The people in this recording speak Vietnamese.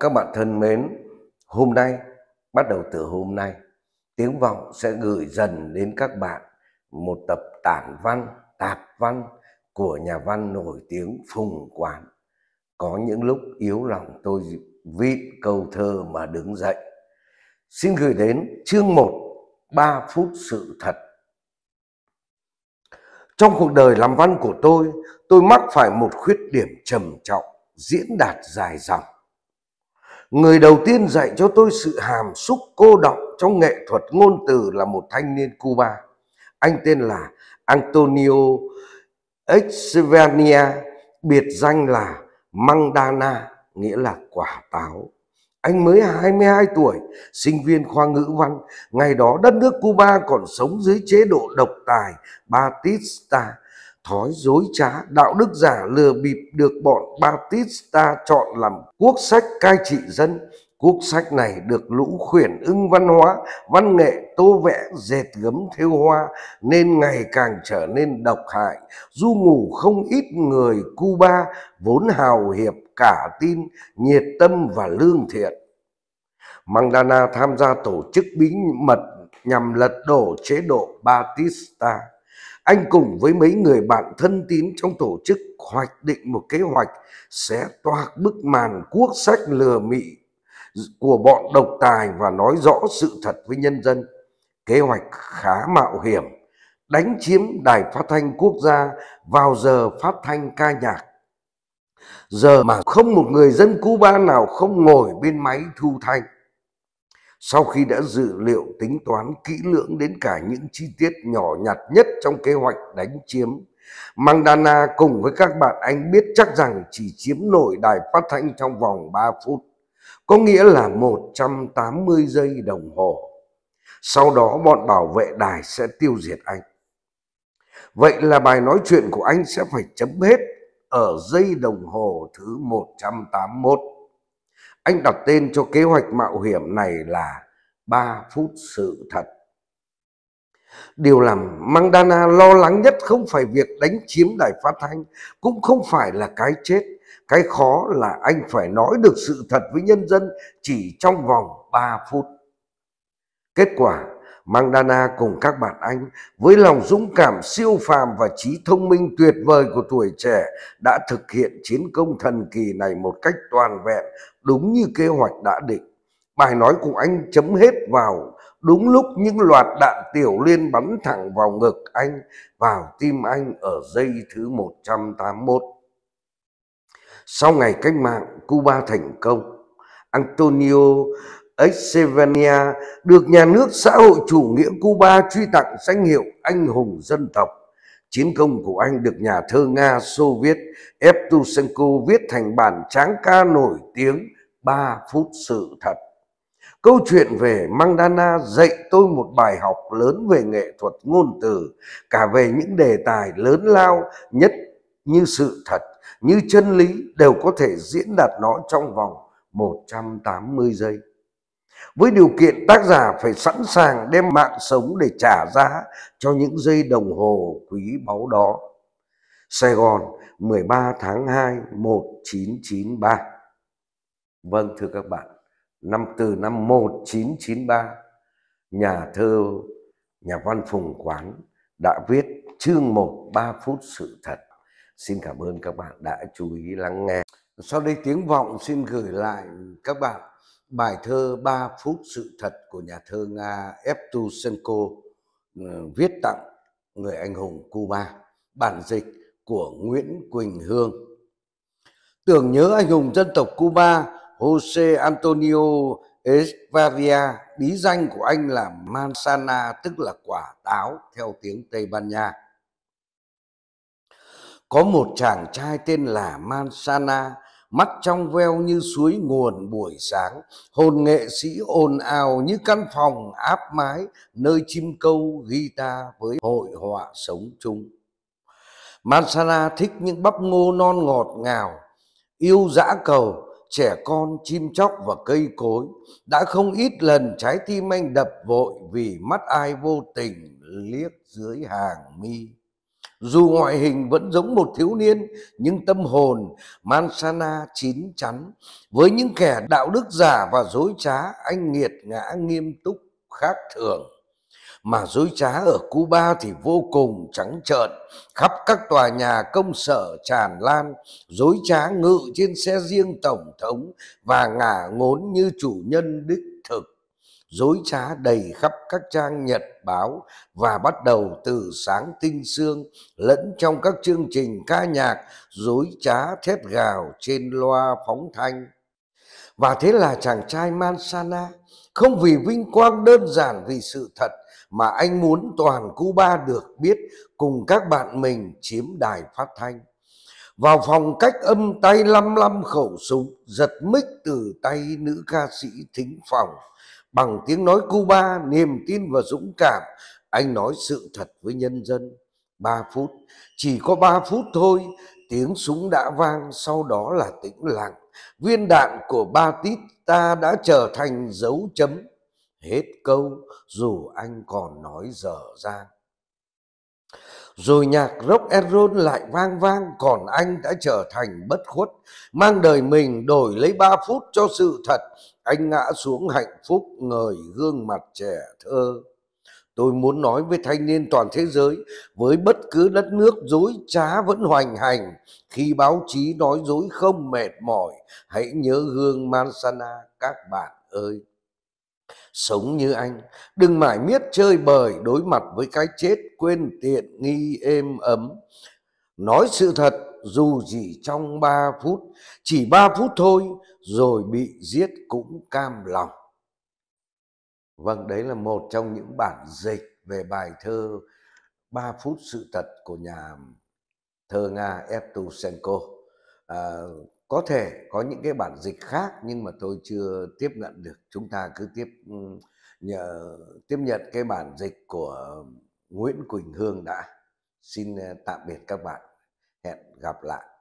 Các bạn thân mến, hôm nay, bắt đầu từ hôm nay, Tiếng Vọng sẽ gửi dần đến các bạn một tập tản văn, tạp văn của nhà văn nổi tiếng Phùng Quán. Có những lúc yếu lòng tôi vịt câu thơ mà đứng dậy. Xin gửi đến chương 1, 3 phút sự thật. Trong cuộc đời làm văn của tôi, tôi mắc phải một khuyết điểm trầm trọng, diễn đạt dài dòng Người đầu tiên dạy cho tôi sự hàm xúc cô động trong nghệ thuật ngôn từ là một thanh niên Cuba. Anh tên là Antonio Echeverria, biệt danh là Mangdana, nghĩa là quả táo. Anh mới 22 tuổi, sinh viên khoa ngữ văn. Ngày đó đất nước Cuba còn sống dưới chế độ độc tài Batista thói dối trá, đạo đức giả lừa bịp được bọn Batista chọn làm quốc sách cai trị dân. Quốc sách này được lũ khuyển ưng văn hóa, văn nghệ tô vẽ, dệt gấm thêu hoa nên ngày càng trở nên độc hại. Du ngủ không ít người Cuba vốn hào hiệp, cả tin, nhiệt tâm và lương thiện. Mandana tham gia tổ chức bí mật nhằm lật đổ chế độ Batista. Anh cùng với mấy người bạn thân tín trong tổ chức hoạch định một kế hoạch sẽ toạc bức màn quốc sách lừa mị của bọn độc tài và nói rõ sự thật với nhân dân. Kế hoạch khá mạo hiểm, đánh chiếm đài phát thanh quốc gia vào giờ phát thanh ca nhạc. Giờ mà không một người dân Cuba nào không ngồi bên máy thu thanh. Sau khi đã dự liệu tính toán kỹ lưỡng đến cả những chi tiết nhỏ nhặt nhất trong kế hoạch đánh chiếm, Mandana cùng với các bạn anh biết chắc rằng chỉ chiếm nổi đài phát thanh trong vòng 3 phút, có nghĩa là 180 giây đồng hồ. Sau đó bọn bảo vệ đài sẽ tiêu diệt anh. Vậy là bài nói chuyện của anh sẽ phải chấm hết ở giây đồng hồ thứ 181. Anh đặt tên cho kế hoạch mạo hiểm này là 3 phút sự thật. Điều làm Mandana lo lắng nhất không phải việc đánh chiếm đài phát thanh, cũng không phải là cái chết. Cái khó là anh phải nói được sự thật với nhân dân chỉ trong vòng 3 phút. Kết quả Mandana cùng các bạn anh với lòng dũng cảm siêu phàm và trí thông minh tuyệt vời của tuổi trẻ đã thực hiện chiến công thần kỳ này một cách toàn vẹn đúng như kế hoạch đã định. Bài nói của anh chấm hết vào đúng lúc những loạt đạn tiểu liên bắn thẳng vào ngực anh, vào tim anh ở giây thứ 181. Sau ngày cách mạng, Cuba thành công. Antonio Exevania được nhà nước xã hội chủ nghĩa Cuba truy tặng danh hiệu Anh hùng dân tộc. Chiến công của anh được nhà thơ Nga Xô Viết Evtushenko viết thành bản tráng ca nổi tiếng 3 phút sự thật. Câu chuyện về Mandana dạy tôi một bài học lớn về nghệ thuật ngôn từ, cả về những đề tài lớn lao nhất như sự thật, như chân lý đều có thể diễn đạt nó trong vòng 180 giây với điều kiện tác giả phải sẵn sàng đem mạng sống để trả giá cho những giây đồng hồ quý báu đó. Sài Gòn 13 tháng 2 1993 Vâng thưa các bạn, năm từ năm 1993, nhà thơ, nhà văn Phùng Quán đã viết chương 1 3 phút sự thật. Xin cảm ơn các bạn đã chú ý lắng nghe. Sau đây tiếng vọng xin gửi lại các bạn bài thơ ba phút sự thật của nhà thơ Nga Evtushenko ừ, viết tặng người anh hùng Cuba, bản dịch của Nguyễn Quỳnh Hương. Tưởng nhớ anh hùng dân tộc Cuba Jose Antonio Esvaria, bí danh của anh là Manzana tức là quả táo theo tiếng Tây Ban Nha. Có một chàng trai tên là Manzana mắt trong veo như suối nguồn buổi sáng, hồn nghệ sĩ ồn ào như căn phòng áp mái, nơi chim câu guitar với hội họa sống chung. Mansana thích những bắp ngô non ngọt ngào, yêu dã cầu, trẻ con, chim chóc và cây cối. Đã không ít lần trái tim anh đập vội vì mắt ai vô tình liếc dưới hàng mi. Dù ngoại hình vẫn giống một thiếu niên, nhưng tâm hồn Mansana chín chắn. Với những kẻ đạo đức giả và dối trá, anh nghiệt ngã nghiêm túc khác thường. Mà dối trá ở Cuba thì vô cùng trắng trợn, khắp các tòa nhà công sở tràn lan, dối trá ngự trên xe riêng tổng thống và ngả ngốn như chủ nhân đích thực dối trá đầy khắp các trang nhật báo và bắt đầu từ sáng tinh sương lẫn trong các chương trình ca nhạc dối trá thép gào trên loa phóng thanh. Và thế là chàng trai Mansana không vì vinh quang đơn giản vì sự thật mà anh muốn toàn Cuba được biết cùng các bạn mình chiếm đài phát thanh. Vào phòng cách âm tay lăm lăm khẩu súng giật mic từ tay nữ ca sĩ thính phòng Bằng tiếng nói Cuba, niềm tin và dũng cảm, anh nói sự thật với nhân dân. Ba phút, chỉ có ba phút thôi, tiếng súng đã vang, sau đó là tĩnh lặng. Viên đạn của ba tít ta đã trở thành dấu chấm. Hết câu, dù anh còn nói dở dang rồi nhạc rock and roll lại vang vang còn anh đã trở thành bất khuất mang đời mình đổi lấy ba phút cho sự thật anh ngã xuống hạnh phúc ngời gương mặt trẻ thơ tôi muốn nói với thanh niên toàn thế giới với bất cứ đất nước dối trá vẫn hoành hành khi báo chí nói dối không mệt mỏi hãy nhớ gương mansana các bạn ơi Sống như anh, đừng mãi miết chơi bời đối mặt với cái chết quên tiện nghi êm ấm. Nói sự thật dù gì trong ba phút, chỉ ba phút thôi rồi bị giết cũng cam lòng. Vâng, đấy là một trong những bản dịch về bài thơ Ba phút sự thật của nhà thơ Nga Evtushenko. À, có thể có những cái bản dịch khác nhưng mà tôi chưa tiếp nhận được chúng ta cứ tiếp ừ, nhờ, tiếp nhận cái bản dịch của Nguyễn Quỳnh Hương đã xin ờ, tạm biệt các bạn hẹn gặp lại